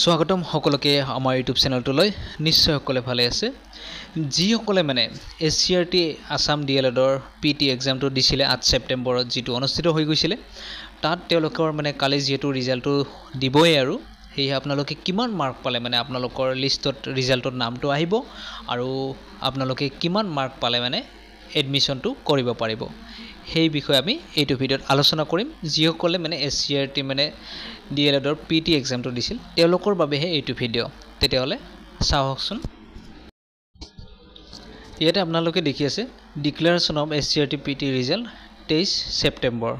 স্বাগতম সকলোকে আমাৰ ইউটিউব চেনেলটোলৈ নিশ্চয়সকলে ভালে আছে যিসকলে মানে S C R T Assam D L এডৰ পি টি এক্সামটো দিছিলে আঠ ছেপ্টেম্বৰত যিটো অনুষ্ঠিত হৈ গৈছিলে তাত তেওঁলোকৰ মানে কালি যিহেতু ৰিজাল্টটো দিবই আৰু সেয়েহে আপোনালোকে কিমান মাৰ্ক পালে মানে আপোনালোকৰ লিষ্টত ৰিজাল্টত নামটো আহিব আৰু আপোনালোকে কিমান মাৰ্ক পালে মানে এডমিশ্যনটো কৰিব পাৰিব সেই বিষয়ে আমি এইটো ভিডিঅ'ত আলোচনা কৰিম যিসকলে মানে এছ চি আৰ টি মানে ডি এল এডৰ পি টি এক্সামটো দিছিল তেওঁলোকৰ বাবেহে এইটো ভিডিঅ' তেতিয়াহ'লে চাওকচোন ইয়াতে আপোনালোকে দেখি আছে declaration of S C R T P T result তেইছ ছেপ্টেম্বৰ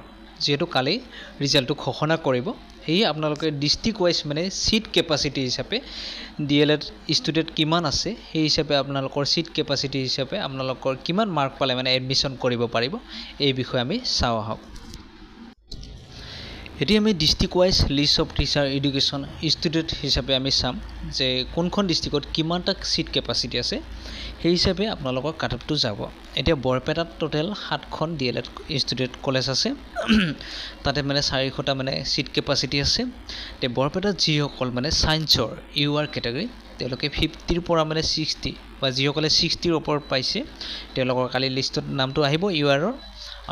যিহেতু কালি ৰিজাল্টটো ঘোষণা কৰিব সেয়ে আপোনালোকে ডিষ্ট্ৰিক্ট ৱাইজ মানে ছিট কেপাচিটি হিচাপে ডি এল এড ষ্টুডেণ্ট কিমান আছে সেই হিচাপে আপোনালোকৰ ছিট কেপাচিটি হিচাপে আপোনালোকৰ কিমান মাৰ্ক পালে মানে এডমিশ্যন কৰিব পাৰিব এই বিষয়ে আমি চাওঁ আহক এতিয়া আমি district wise list of teacher education institute হিচাপে আমি চাম যে কোনখন ডিষ্ট্ৰিক্টত কিমানটা ছিট কেপাচিটি আছে সেই হিচাপে আপোনালোকৰ কাটপটো যাব এতিয়া বৰপেটাত ট'টেল সাতখন D L Ed institute college আছে তাতে মানে চাৰিশটা মানে ছিট কেপাচিটি আছে এতিয়া বৰপেটাত যিসকল মানে ছায়েন্সৰ ইউ আৰ কেটেগৰী তেওঁলোকে ফিফটিৰ পৰা মানে ছিক্সটি বা যিসকলে ছিক্সটিৰ ওপৰত পাইছে তেওঁলোকৰ কালি লিষ্টত নামটো আহিব ইউ আৰৰ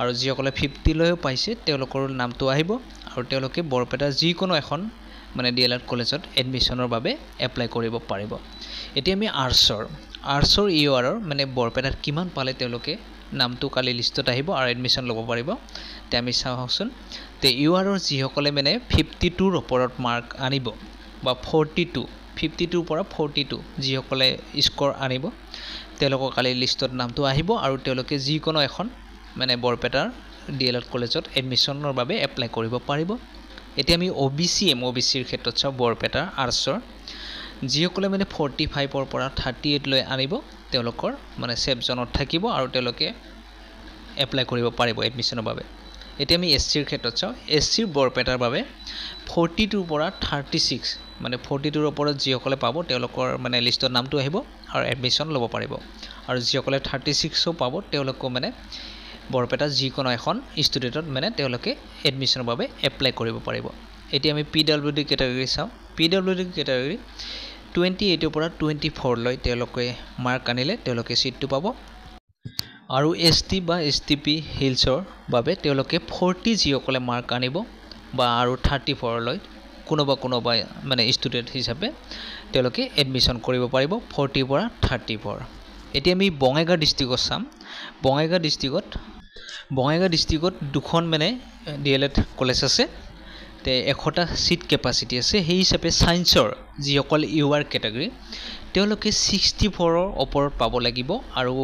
আৰু যিসকলে ফিফটিলৈও পাইছে তেওঁলোকৰ নামটো আহিব আৰু তেওঁলোকে বৰপেটাৰ যিকোনো এখন মানে ডি এল আৰ কলেজত এডমিশ্যনৰ বাবে এপ্লাই কৰিব পাৰিব এতিয়া আমি আৰ্টছৰ আৰ্টছৰ ইউ e আৰৰ মানে বৰপেটাত কিমান পালে তেওঁলোকে নামটো কালি লিষ্টত আহিব আৰু এডমিশ্যন ল'ব পাৰিব তে আমি চাওঁচোন তে ইউ e আৰৰ যিসকলে মানে ফিফটি টুৰ ওপৰত মাৰ্ক আনিব বা ফৰ্টি টু ফিফটি টুৰ পৰা ফৰ্টি টু যিসকলে স্ক'ৰ আনিব তেওঁলোকৰ কালি লিষ্টত নামটো আহিব আৰু তেওঁলোকে যিকোনো এখন মানে বৰপেটাৰ ডি এল এড কলেজত এডমিশ্যনৰ বাবে এপ্লাই কৰিব পাৰিব এতিয়া আমি O B C M O B চিৰ ক্ষেত্ৰত চাওঁ বৰপেটাৰ আৰ্টছৰ যিসকলে মানে ফৰ্টি ফাইভৰ পৰা থাৰ্টি এইটলৈ আনিব তেওঁলোকৰ মানে ছেফ জ'নত থাকিব আৰু তেওঁলোকে এপ্লাই কৰিব পাৰিব এডমিশ্যনৰ বাবে এতিয়া আমি এছ চিৰ ক্ষেত্ৰত চাওঁ এছ চিৰ বৰপেটাৰ বাবে ফৰ্টি টুৰ পৰা থাৰ্টি ছিক্স মানে ফৰ্টি টুৰ ওপৰত যিসকলে পাব তেওঁলোকৰ মানে লিষ্টত নামটো আহিব আৰু এডমিশ্যন ল'ব পাৰিব আৰু যিসকলে থাৰ্টি ছিক্সো পাব তেওঁলোকো মানে বৰপেটা যিকোনো এখন ইনষ্টিটিউটত মানে তেওঁলোকে এডমিশ্যনৰ বাবে এপ্লাই কৰিব পাৰিব এতিয়া আমি পি ডাব্লিউ ডি কেটাগৰি চাওঁ P W D category twenty এইটৰ পৰা টুৱেণ্টি ফ'ৰলৈ তেওঁলোকে মাৰ্ক আনিলে তেওঁলোকে ছিটটো পাব আৰু এছ টি বা এছ টি পি হিলছৰ বাবে তেওঁলোকে ফৰ্টি যিসকলে মাৰ্ক আনিব বা আৰু থাৰ্টি ফ'ৰলৈ কোনোবা কোনোবা মানে ষ্টুডেণ্ট হিচাপে তেওঁলোকে এডমিশ্যন কৰিব পাৰিব ফৰ্টিৰ পৰা থাৰ্টি ফ'ৰ এতিয়া আমি বঙাইগাঁও ডিষ্ট্ৰিক্টত চাম বঙাইগাঁও ডিষ্ট্ৰিক্টত বঙাইগাঁও ডিষ্ট্ৰিক্টত দুখন মানে ডি এল এড কলেজ আছে তে এশটা ছিট কেপাচিটি আছে সেই হিচাপে ছায়েন্সৰ যিসকল ইউ আৰ কেটাগৰী তেওঁলোকে ছিক্সটি ফ'ৰৰ ওপৰত পাব লাগিব আৰু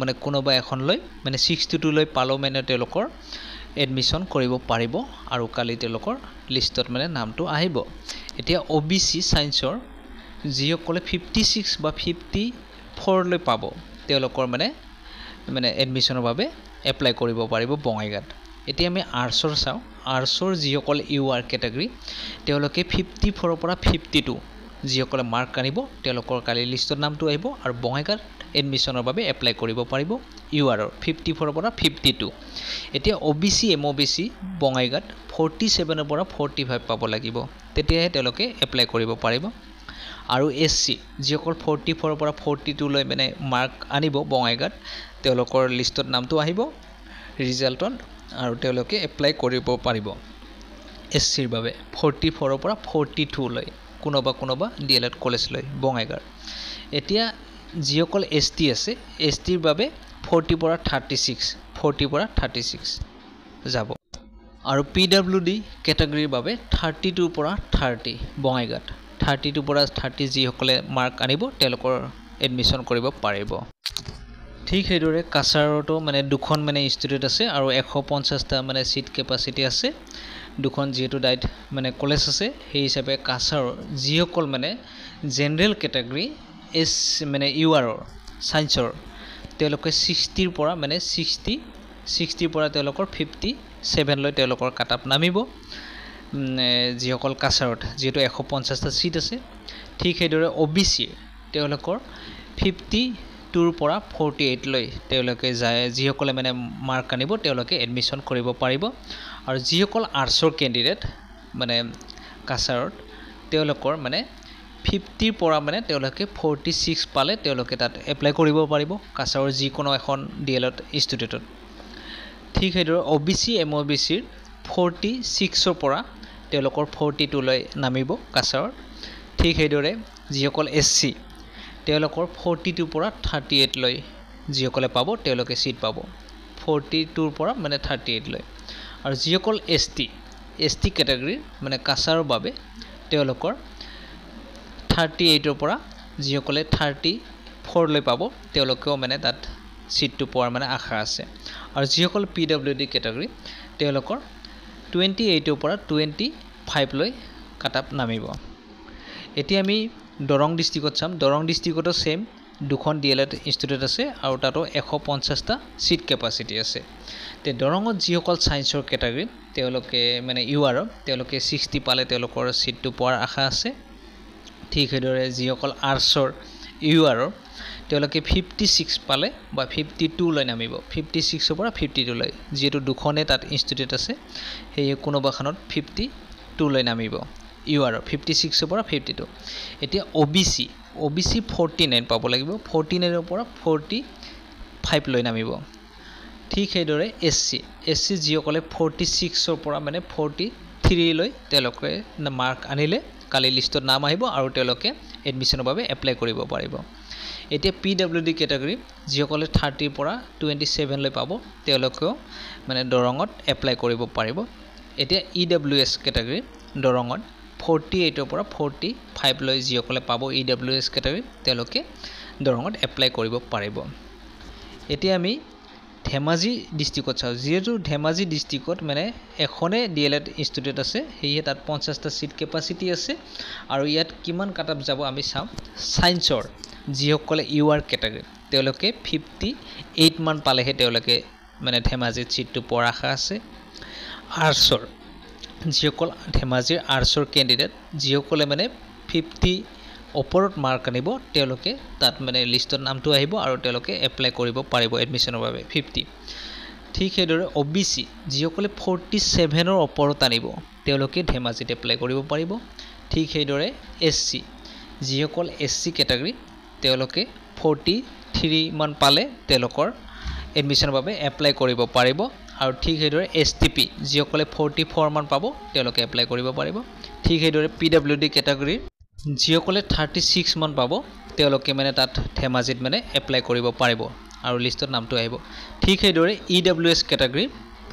মানে কোনোবা এখনলৈ মানে ছিক্সটি টু লৈ পালেও মানে তেওঁলোকৰ এডমিশ্যন কৰিব পাৰিব আৰু কালি তেওঁলোকৰ লিষ্টত মানে নামটো আহিব এতিয়া অ' বি চি ছায়েন্সৰ যিসকলে ফিফটি ছিক্স বা ফিফটি ফৰলৈ পাব তেওঁলোকৰ মানে মানে এডমিশ্যনৰ বাবে এপ্লাই কৰিব পাৰিব বঙাইগাঁত এতিয়া আমি আৰ্টছৰ চাওঁ আৰ্টছৰ যিসকল ইউ আৰ কেটাগৰী তেওঁলোকে ফিফটি ফ'ৰৰ পৰা ফিফটি টু যিসকলে মাৰ্ক আনিব তেওঁলোকৰ কালি লিষ্টত নামটো আহিব আৰু বঙাইগাঁত এডমিশ্যনৰ বাবে এপ্লাই কৰিব পাৰিব ইউ আৰৰ ফিফটি ফ'ৰৰ পৰা ফিফটি টু এতিয়া O' B C M O' B C বঙাইগাঁত ফৰ্টি ছেভেনৰ পৰা ফৰ্টি ফাইভ পাব লাগিব তেতিয়াহে তেওঁলোকে এপ্লাই কৰিব পাৰিব আৰু এছ চি যিসকল ফৰ্টি ফ'ৰৰ পৰা ফৰ্টি টু লৈ মানে মাৰ্ক আনিব বঙাইগাঁৱত তেওঁলোকৰ লিষ্টত নামটো আহিব ৰিজাল্টত আৰু তেওঁলোকে এপ্লাই কৰিব পাৰিব এছ চিৰ বাবে ফৰ্টি ফ'ৰৰ পৰা ফৰ্টি টু লৈ কোনোবা কোনোবা ডি এল এড কলেজ লৈ বঙাইগাঁৱৰ এতিয়া যিসকল এছ টি আছে এছ টিৰ বাবে ফৰ্টিৰ পৰা থাৰ্টি ছিক্স ফৰ্টিৰ পৰা থাৰ্টি ছিক্স যাব আৰু পি ডাব্লিউ ডি কেটাগৰীৰ বাবে থাৰ্টি টুৰ পৰা থাৰ্টি বঙাইগাঁৱত থাৰ্টিটোৰ পৰা থাৰ্টি যিসকলে মাৰ্ক আনিব তেওঁলোকৰ এডমিশ্যন কৰিব পাৰিব ঠিক সেইদৰে কাছাৰতো মানে দুখন মানে ইনষ্টিটিউট আছে আৰু এশ পঞ্চাছটা মানে ছিট কেপাচিটি আছে দুখন যিহেতু ডাইট মানে কলেজ আছে সেই হিচাপে কাছাৰৰ যিসকল মানে জেনেৰেল কেটাগৰী এছ মানে ইউ আৰৰ ছায়েন্সৰ তেওঁলোকে ছিক্সটিৰ পৰা মানে ছিক্সটি ছিক্সটিৰ পৰা তেওঁলোকৰ ফিফটি ছেভেনলৈ তেওঁলোকৰ কাটআপ নামিব যিসকল কাছাৰত যিহেতু এশ পঞ্চাছটা ছিট আছে ঠিক সেইদৰে অ' বি চিৰ তেওঁলোকৰ ফিফটি টুৰ পৰা ফৰ্টি এইটলৈ তেওঁলোকে যায় যিসকলে মানে মাৰ্ক আনিব তেওঁলোকে এডমিশ্যন কৰিব পাৰিব আৰু যিসকল আৰ্টছৰ কেণ্ডিডেট মানে কাছাৰত তেওঁলোকৰ মানে ফিফটিৰ পৰা মানে তেওঁলোকে ফৰ্টি ছিক্স পালে তেওঁলোকে তাত এপ্লাই কৰিব পাৰিব কাছাৰৰ যিকোনো এখন ডি এল এড ইনষ্টিটিউটত ঠিক সেইদৰে O' B C M O' B চিৰ ফৰ্টি ছিক্সৰ পৰা তেওঁলোকৰ ফৰ্টি ফৰ্টিটোলৈ নামিব কাছাৰৰ ঠিক সেইদৰে যিসকল এছ চি তেওঁলোকৰ ফৰ্টি টুৰ পৰা থাৰ্টি এইটলৈ যিসকলে পাব তেওঁলোকে ছিট পাব ফৰ্টি টুৰ পৰা মানে থাৰ্টি এইটলৈ আৰু যিসকল এছ টি এছ টি কেটেগৰীৰ মানে কাছাৰৰ বাবে তেওঁলোকৰ থাৰ্টি এইটৰ পৰা যিসকলে থাৰ্টি ফ'ৰলৈ পাব তেওঁলোকেও মানে তাত ছিটটো পোৱাৰ মানে আশা আছে আৰু যিসকল পি ডব্লিউ ডি কেটেগৰী তেওঁলোকৰ টুৱেণ্টি এইটৰ পৰা টুৱেণ্টি ফাইভলৈ কাটআপ নামিব এতিয়া আমি দৰং ডিষ্ট্ৰিক্টত চাম দৰং ডিষ্ট্ৰিক্টতো ছেম দুখন ডি এল এড ইনষ্টিটিউট আছে আৰু তাতো এশ পঞ্চাছটা ছিট কেপাচিটি আছে তে দৰঙত যিসকল ছায়েন্সৰ কেটাগৰীত তেওঁলোকে মানে ইউ আৰ তেওঁলোকে ছিক্সটি পালে তেওঁলোকৰ ছিটটো পোৱাৰ আশা আছে ঠিক সেইদৰে যিসকল আৰ্টছৰ ইউ আৰৰ তেওঁলোকে ফিফটি ছিক্স পালে বা ফিফটি টুলৈ নামিব ফিফটি ছিক্সৰ পৰা ফিফটি টুলৈ যিহেতু দুখনে তাত ইনষ্টিটিউট আছে সেয়ে কোনোবাখনত ফিফটি টুলৈ নামিব ইউ ইউৰ ফিফটি ছিক্সৰ পৰা ফিফটি টু এতিয়া O' B C O' B C forty nine পাব লাগিব ফৰ্টি নাইনৰ পৰা ফৰ্টি ফাইভলৈ নামিব ঠিক সেইদৰে এছ চি এছ চি যিসকলে ফৰ্টি ছিক্সৰ পৰা মানে ফৰ্টি থ্ৰীলৈ তেওঁলোকে মাৰ্ক আনিলে কালি লিষ্টত নাম আহিব আৰু তেওঁলোকে এডমিশ্যনৰ বাবে এপ্লাই কৰিব পাৰিব এতিয়া পি ডাব্লিউ ডি কেটাগৰী যিসকলে থাৰ্টিৰ পৰা টুৱেণ্টি ছেভেনলৈ পাব তেওঁলোকেও মানে দৰঙত এপ্লাই কৰিব পাৰিব এতিয়া ই ডাব্লিউ এছ কেটাগৰী দৰঙত ফৰ্টি এইটৰ পৰা ফৰ্টি ফাইভলৈ যিসকলে পাব ই ডাব্লিউ এছ কেটাগৰী তেওঁলোকে দৰঙত এপ্লাই কৰিব পাৰিব এতিয়া আমি ধেমাজি ডিষ্ট্ৰিক্টত চাওঁ যিহেতু ধেমাজি ডিষ্ট্ৰিক্টত মানে এখনেই ডি এল এড ইনষ্টিটিউট আছে সেয়েহে তাত পঞ্চাছটা ছিট কেপাচিটি আছে আৰু ইয়াত কিমান কাট আপ যাব আমি চাওঁ ছায়েন্সৰ যিসকলে ইউ আৰ কেটাগৰি তেওঁলোকে ফিফটি এইটমান পালেহে তেওঁলোকে মানে ধেমাজিত ছিটটো পোৱাৰ আশা আছে আৰ্টছৰ যিসকল ধেমাজিৰ আৰ্টছৰ কেণ্ডিডেট যিসকলে মানে ফিফটি ওপৰত মাৰ্ক আনিব তেওঁলোকে তাত মানে লিষ্টত নামটো আহিব আৰু তেওঁলোকে এপ্লাই কৰিব পাৰিব এডমিশ্যনৰ বাবে ফিফটি ঠিক সেইদৰে অ' বি চি যিসকলে ফৰ্টি ছেভেনৰ ওপৰত আনিব তেওঁলোকে ধেমাজিত এপ্লাই কৰিব পাৰিব ঠিক সেইদৰে এছ চি যিসকল এছ চি কেটাগৰী তেওঁলোকে ফৰ্টি থ্ৰীমান পালে তেওঁলোকৰ এডমিশ্যনৰ বাবে এপ্লাই কৰিব পাৰিব আৰু ঠিক সেইদৰে এছ টি পি যিসকলে ফৰ্টি ফ'ৰমান পাব তেওঁলোকে এপ্লাই কৰিব পাৰিব ঠিক সেইদৰে পি ডাব্লিউ ডি কেটাগৰীৰ যিসকলে থাৰ্টি ছিক্সমান পাব তেওঁলোকে মানে তাত ধেমাজিত মানে এপ্লাই কৰিব পাৰিব আৰু লিষ্টত নামটো আহিব ঠিক সেইদৰে E W S category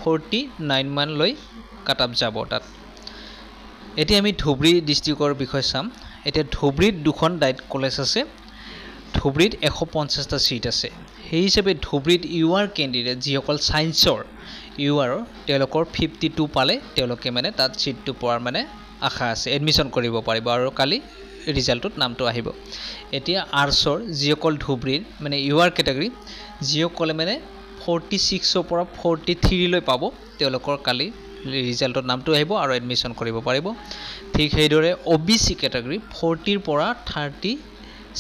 forty লৈ কাট আপ যাব তাত এতিয়া আমি ধুবুৰী ডিষ্ট্ৰিক্টৰ বিষয়ে চাম এতিয়া ধুবুৰীত দুখন ডাইট কলেজ আছে ধুবুৰীত এশ পঞ্চাছটা ছিট আছে সেই হিচাপে ধুবুৰীত ইউ আৰ কেণ্ডিডেট যিসকল ছায়েন্সৰ ইউ আৰৰ তেওঁলোকৰ ফিফটি টু পালে তেওঁলোকে মানে তাত ছিটটো পোৱাৰ মানে আশা আছে এডমিশ্যন কৰিব পাৰিব আৰু কালি ৰিজাল্টত নামটো আহিব এতিয়া আৰ্টছৰ যিসকল ধুবুৰীৰ মানে ইউ আৰ কেটাগৰী যিসকলে মানে ফৰ্টি ছিক্সৰ পৰা ফৰ্টি থ্ৰীলৈ পাব তেওঁলোকৰ কালি ৰিজাল্টত নামটো আহিব আৰু এডমিশ্যন কৰিব পাৰিব ঠিক সেইদৰে অ' বি চি কেটাগৰী ফৰ্টিৰ পৰা থাৰ্টি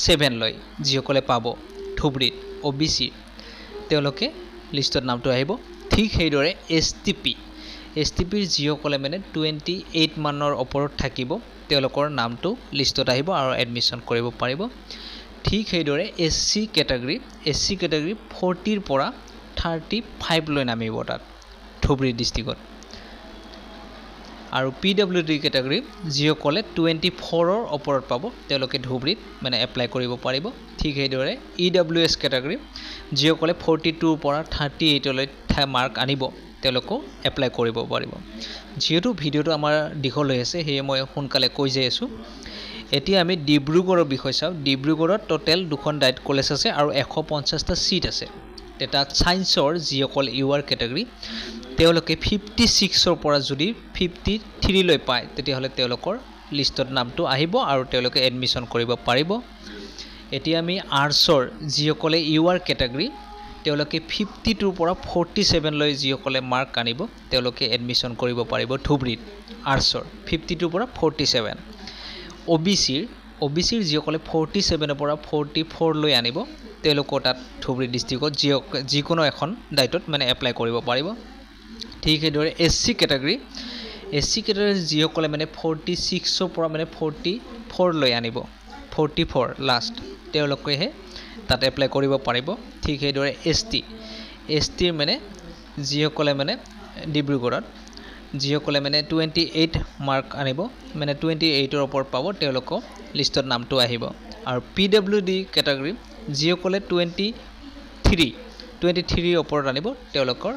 ছেভেনলৈ যিসকলে পাব ধুবুৰীত অ' বি চি তেওঁলোকে লিষ্টত নামটো আহিব ঠিক সেইদৰে S T P S T পিৰ যিসকলে মানে টুৱেণ্টি এইট মানৰ ওপৰত থাকিব তেওঁলোকৰ নামটো লিষ্টত আহিব আৰু এডমিশ্যন কৰিব পাৰিব ঠিক সেইদৰে S C category S C category ফৰ্টিৰ পৰা থাৰ্টি ফাইভলৈ নামিব তাত ধুবুৰী ডিষ্ট্ৰিক্টত আৰু পি ডাব্লিউ ডি কেটাগৰী যিসকলে টুৱেণ্টি ফ'ৰৰ ওপৰত পাব তেওঁলোকে ধুবুৰীত মানে এপ্লাই কৰিব পাৰিব ঠিক সেইদৰে ই ডাব্লিউ এছ কেটাগৰী যিসকলে ফৰ্টি টুৰ পৰা থাৰ্টি এইটলৈ মাৰ্ক আনিব তেওঁলোকেও এপ্লাই কৰিব পাৰিব যিহেতু ভিডিঅ'টো আমাৰ দীঘল হৈ আছে সেয়ে মই সোনকালে কৈ যাই আছোঁ এতিয়া আমি ডিব্ৰুগড়ৰ বিষয়ে চাওঁ ডিব্ৰুগড়ত ট'টেল দুখন ডাইট কলেজ আছে আৰু এশ পঞ্চাছটা ছিট আছে তেতিয়া ছায়েন্সৰ যিসকল ইউ আৰ কেটাগৰী তেওঁলোকে ফিফটি ছিক্সৰ পৰা যদি ফিফটি থ্ৰীলৈ পায় তেতিয়াহ'লে তেওঁলোকৰ লিষ্টত নামটো আহিব আৰু তেওঁলোকে এডমিশ্যন কৰিব পাৰিব এতিয়া আমি আৰ্টছৰ যিসকলে ইউ আৰ কেটাগৰী তেওঁলোকে ফিফটি টুৰ পৰা ফৰ্টি ছেভেনলৈ যিসকলে মাৰ্ক আনিব তেওঁলোকে এডমিশ্যন কৰিব পাৰিব ধুবুৰীত আৰ্টছৰ ফিফটি টুৰ পৰা ফৰ্টি ছেভেন অ' বি চিৰ অ' বি চিৰ যিসকলে ফৰ্টি ছেভেনৰ পৰা ফৰ্টি ফ'ৰলৈ আনিব তেওঁলোকৰ তাত ধুবুৰী ডিষ্ট্ৰিক্টত যি যিকোনো এখন দায়িত্বত মানে এপ্লাই কৰিব পাৰিব ঠিক সেইদৰে S C category S C category যিসকলে মানে ফৰ্টি ছিক্সৰ পৰা মানে ফৰ্টি ফ'ৰলৈ আনিব ফৰ্টি ফ'ৰ লাষ্ট তেওঁলোকেহে তাত এপ্লাই কৰিব পাৰিব ঠিক সেইদৰে এছ টি এছ টিৰ মানে যিসকলে মানে ডিব্ৰুগড়ত যিসকলে মানে টুৱেণ্টি এইট মাৰ্ক আনিব মানে টুৱেণ্টি এইটৰ ওপৰত পাব তেওঁলোকৰ লিষ্টত নামটো আহিব আৰু পি ডাব্লিউ ডি কেটাগৰী যিসকলে টুৱেণ্টি থ্ৰী টুৱেণ্টি থ্ৰীৰ ওপৰত আনিব তেওঁলোকৰ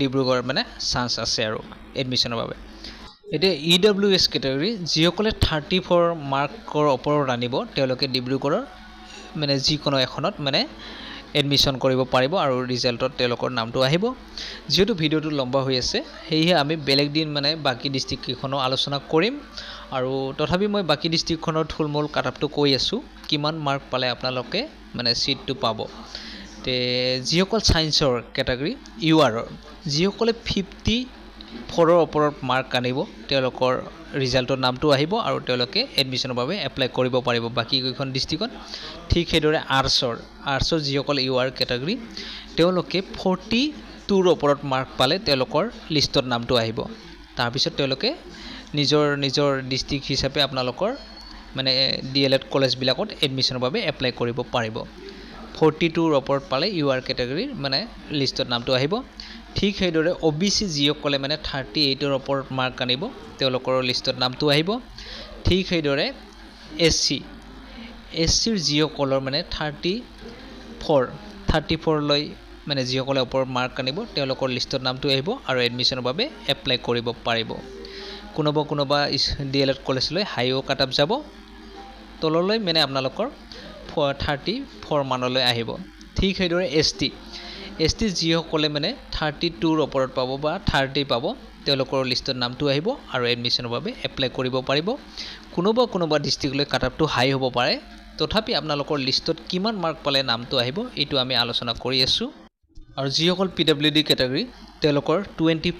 ডিব্ৰুগড় মানে চান্স আছে আৰু এডমিশ্যনৰ বাবে এতিয়া ই ডাব্লিউ এছ কেটেগৰী যিসকলে থাৰ্টি ফ'ৰ মাৰ্কৰ ওপৰত আনিব তেওঁলোকে ডিব্ৰুগড়ৰ মানে যিকোনো এখনত মানে এডমিশ্যন কৰিব পাৰিব আৰু ৰিজাল্টত তেওঁলোকৰ নামটো আহিব যিহেতু ভিডিঅ'টো লম্বা হৈ আছে সেয়েহে আমি বেলেগ দিন মানে বাকী ডিষ্ট্ৰিক্টকেইখনো আলোচনা কৰিম আৰু তথাপি মই বাকী ডিষ্ট্ৰিক্টখনৰ থুলমূল কাটআপটো কৈ আছোঁ কিমান মাৰ্ক পালে আপোনালোকে মানে ছিটটো পাব তে যিসকল ছায়েন্সৰ কেটাগৰী ইউ আৰৰ যিসকলে ফিফটি ফ'ৰৰ ওপৰত মাৰ্ক আনিব তেওঁলোকৰ ৰিজাল্টৰ নামটো আহিব আৰু তেওঁলোকে এডমিশ্যনৰ বাবে এপ্লাই কৰিব পাৰিব বাকীকেইখন ডিষ্ট্ৰিক্টত ঠিক সেইদৰে আৰ্টছৰ আৰ্টছৰ যিসকল ইউ আৰ কেটাগৰী তেওঁলোকে ফৰ্টি টুৰ ওপৰত মাৰ্ক পালে তেওঁলোকৰ লিষ্টত নামটো আহিব তাৰপিছত তেওঁলোকে নিজৰ নিজৰ ডিষ্ট্ৰিক্ট হিচাপে আপোনালোকৰ মানে ডি এল এড কলেজবিলাকত এডমিশ্যনৰ বাবে এপ্লাই কৰিব পাৰিব ফৰ্টি টুৰ ওপৰত পালে ইউ আৰ কেটেগৰীৰ মানে লিষ্টত নামটো আহিব ঠিক সেইদৰে অ' বি চি যিসকলে মানে থাৰ্টি এইটৰ ওপৰত মাৰ্ক আনিব তেওঁলোকৰ লিষ্টত নামটো আহিব ঠিক সেইদৰে এছ চি এছ চিৰ যিসকলৰ মানে থাৰ্টি ফ'ৰ থাৰ্টি ফ'ৰলৈ মানে যিসকলে ওপৰত মাৰ্ক আনিব তেওঁলোকৰ লিষ্টত নামটো আহিব আৰু এডমিশ্যনৰ বাবে এপ্লাই কৰিব পাৰিব কোনোবা কোনোবা ডি এল এড কলেজলৈ হায়ো কাটআপ যাব তললৈ মানে আপোনালোকৰ থাৰ্টি ফ'ৰ মানলৈ আহিব ঠিক সেইদৰে এছ টি এছ টি যিসকলে মানে থাৰ্টি টুৰ ওপৰত পাব বা থাৰ্টি পাব তেওঁলোকৰ লিষ্টত নামটো আহিব আৰু এডমিশ্যনৰ বাবে এপ্লাই কৰিব পাৰিব কোনোবা কোনোবা ডিষ্ট্ৰিক্টলৈ কাট আপটো হাই হ'ব পাৰে তথাপি আপোনালোকৰ লিষ্টত কিমান মাৰ্ক পালে নামটো আহিব এইটো আমি আলোচনা কৰি আছোঁ আৰু যিসকল পি ডাব্লিউ ডি কেটাগৰী তেওঁলোকৰ টুৱেণ্টি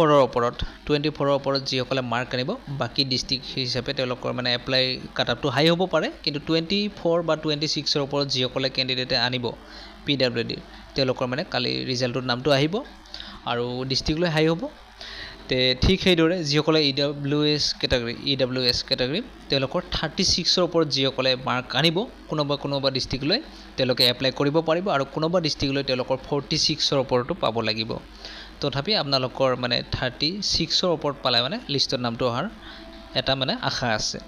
ফ'ৰৰ ওপৰত টুৱেণ্টি ফ'ৰৰ ওপৰত যিসকলে মাৰ্ক আনিব বাকী ডিষ্ট্ৰিক্ট হিচাপে তেওঁলোকৰ মানে এপ্লাই কাটআপটো হাই হ'ব পাৰে কিন্তু টুৱেণ্টি ফ'ৰ বা টুৱেণ্টি ছিক্সৰ ওপৰত যিসকলে কেণ্ডিডেটে আনিব পি ডাব্লিউ ডি তেওঁলোকৰ মানে কালি ৰিজাল্টটোৰ নামটো আহিব আৰু ডিষ্ট্ৰিক্টলৈ হাই হ'ব তে ঠিক সেইদৰে যিসকলে E W S category E W S category তেওঁলোকৰ থাৰ্টি ছিক্সৰ ওপৰত যিসকলে মাৰ্ক আনিব কোনোবা কোনোবা ডিষ্ট্ৰিক্টলৈ তেওঁলোকে এপ্লাই কৰিব পাৰিব আৰু কোনোবা ডিষ্ট্ৰিক্টলৈ তেওঁলোকৰ ফৰ্টি ছিক্সৰ ওপৰতো পাব লাগিব তথাপি আপোনালোকৰ মানে থাৰ্টি ছিক্সৰ ওপৰত পালে মানে লিষ্টৰ নামটো অহাৰ এটা মানে আশা আছে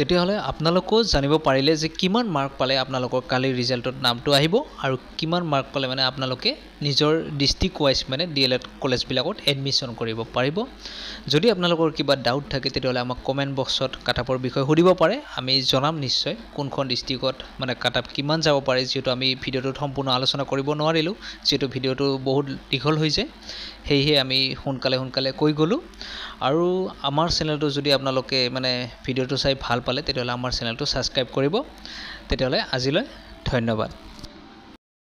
তেতিয়াহ'লে আপোনালোকেও জানিব পাৰিলে যে কিমান মাৰ্ক পালে আপোনালোকৰ কালিৰ ৰিজাল্টত নামটো আহিব আৰু কিমান মাৰ্ক পালে মানে আপোনালোকে নিজৰ ডিষ্ট্ৰিক ৱাইজ মানে ডি এল এড কলেজবিলাকত এডমিশ্যন কৰিব পাৰিব যদি আপোনালোকৰ কিবা ডাউট থাকে তেতিয়াহ'লে আমাক কমেণ্ট বক্সত কাটআপৰ বিষয়ে সুধিব পাৰে আমি জনাম নিশ্চয় কোনখন ডিষ্ট্ৰিকত মানে কাটআপ কিমান যাব পাৰে যিহেতু আমি ভিডিঅ'টোত সম্পূৰ্ণ আলোচনা কৰিব নোৱাৰিলোঁ যিহেতু ভিডিঅ'টো বহুত দীঘল হৈ যায় সেয়েহে আমি সোনকালে সোনকালে কৈ গ'লোঁ আৰু আমাৰ চেনেলটো যদি আপোনালোকে মানে ভিডিঅ'টো চাই ভাল পালে তেতিয়াহ'লে আমাৰ চেনেলটো ছাবস্ক্ৰাইব কৰিব তেতিয়াহ'লে আজিলৈ ধন্যবাদ